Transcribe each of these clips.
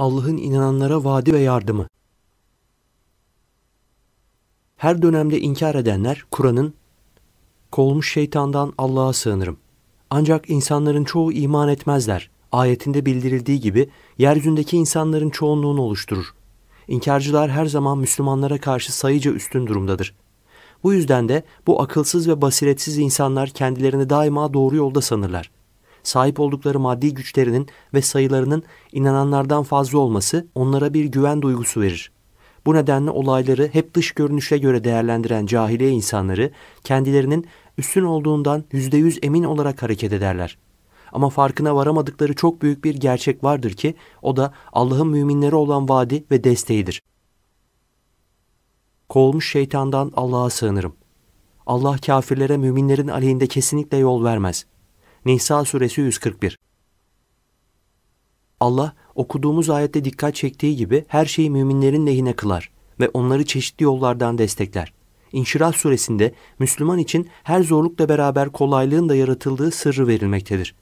Allah'ın inananlara vaadi ve yardımı. Her dönemde inkar edenler Kur'an'ın kovulmuş şeytandan Allah'a sığınırım. Ancak insanların çoğu iman etmezler. Ayetinde bildirildiği gibi yeryüzündeki insanların çoğunluğunu oluşturur. İnkarcılar her zaman Müslümanlara karşı sayıca üstün durumdadır. Bu yüzden de bu akılsız ve basiretsiz insanlar kendilerini daima doğru yolda sanırlar.'' sahip oldukları maddi güçlerinin ve sayılarının inananlardan fazla olması onlara bir güven duygusu verir. Bu nedenle olayları hep dış görünüşe göre değerlendiren cahiliye insanları kendilerinin üstün olduğundan %100 emin olarak hareket ederler. Ama farkına varamadıkları çok büyük bir gerçek vardır ki o da Allah'ın müminlere olan vaadi ve desteğidir. Kovulmuş şeytandan Allah'a sığınırım. Allah kafirlere müminlerin aleyhinde kesinlikle yol vermez.'' Nisa suresi 141 Allah okuduğumuz ayette dikkat çektiği gibi her şeyi müminlerin lehine kılar ve onları çeşitli yollardan destekler. İnşirah suresinde Müslüman için her zorlukla beraber kolaylığın da yaratıldığı sırrı verilmektedir.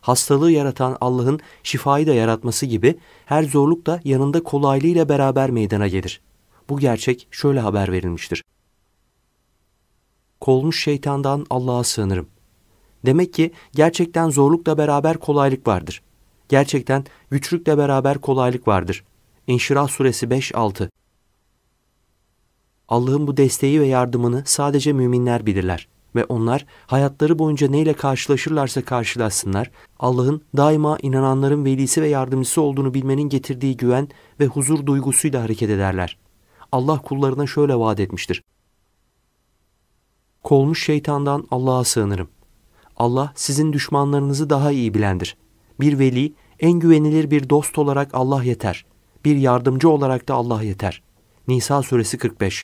Hastalığı yaratan Allah'ın şifayı da yaratması gibi her zorluk da yanında kolaylığıyla beraber meydana gelir. Bu gerçek şöyle haber verilmiştir. Kolmuş şeytandan Allah'a sığınırım. Demek ki gerçekten zorlukla beraber kolaylık vardır. Gerçekten güçlükle beraber kolaylık vardır. İnşirah suresi 5-6 Allah'ın bu desteği ve yardımını sadece müminler bilirler ve onlar hayatları boyunca neyle karşılaşırlarsa karşılaşsınlar, Allah'ın daima inananların velisi ve yardımcısı olduğunu bilmenin getirdiği güven ve huzur duygusuyla hareket ederler. Allah kullarına şöyle vaat etmiştir. Kolmuş şeytandan Allah'a sığınırım. Allah sizin düşmanlarınızı daha iyi bilendir. Bir veli, en güvenilir bir dost olarak Allah yeter. Bir yardımcı olarak da Allah yeter. Nisa suresi 45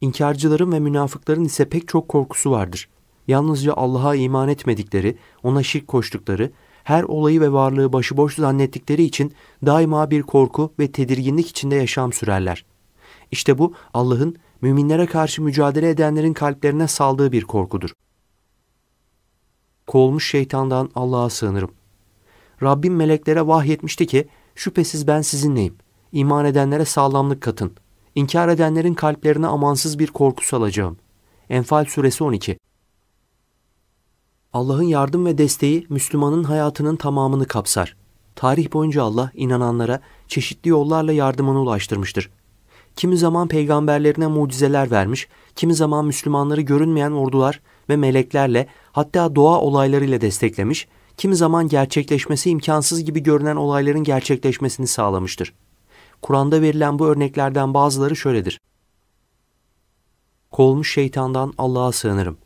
İnkarcıların ve münafıkların ise pek çok korkusu vardır. Yalnızca Allah'a iman etmedikleri, ona şirk koştukları, her olayı ve varlığı başıboş zannettikleri için daima bir korku ve tedirginlik içinde yaşam sürerler. İşte bu Allah'ın müminlere karşı mücadele edenlerin kalplerine saldığı bir korkudur. Kovulmuş şeytandan Allah'a sığınırım. Rabbim meleklere vahyetmişti ki şüphesiz ben sizinleyim. İman edenlere sağlamlık katın. İnkar edenlerin kalplerine amansız bir korku salacağım. Enfal suresi 12 Allah'ın yardım ve desteği Müslümanın hayatının tamamını kapsar. Tarih boyunca Allah inananlara çeşitli yollarla yardımını ulaştırmıştır kimi zaman peygamberlerine mucizeler vermiş, kimi zaman Müslümanları görünmeyen ordular ve meleklerle hatta doğa olaylarıyla desteklemiş, kimi zaman gerçekleşmesi imkansız gibi görünen olayların gerçekleşmesini sağlamıştır. Kur'an'da verilen bu örneklerden bazıları şöyledir. Kolmuş şeytandan Allah'a sığınırım.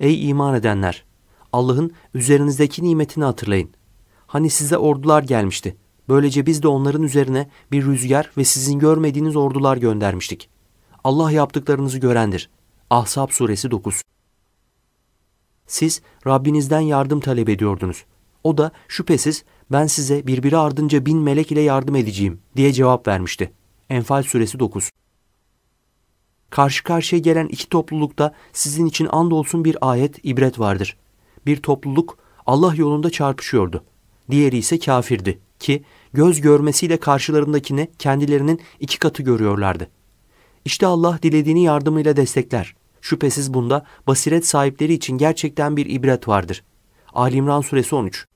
Ey iman edenler! Allah'ın üzerinizdeki nimetini hatırlayın. Hani size ordular gelmişti. Böylece biz de onların üzerine bir rüzgar ve sizin görmediğiniz ordular göndermiştik. Allah yaptıklarınızı görendir. Ahzab suresi 9 Siz Rabbinizden yardım talep ediyordunuz. O da şüphesiz ben size birbiri ardınca bin melek ile yardım edeceğim diye cevap vermişti. Enfal suresi 9 Karşı karşıya gelen iki toplulukta sizin için andolsun bir ayet, ibret vardır. Bir topluluk Allah yolunda çarpışıyordu. Diğeri ise kafirdi ki göz görmesiyle karşılarındakini kendilerinin iki katı görüyorlardı. İşte Allah dilediğini yardımıyla destekler. Şüphesiz bunda basiret sahipleri için gerçekten bir ibret vardır. Ali İmran Suresi 13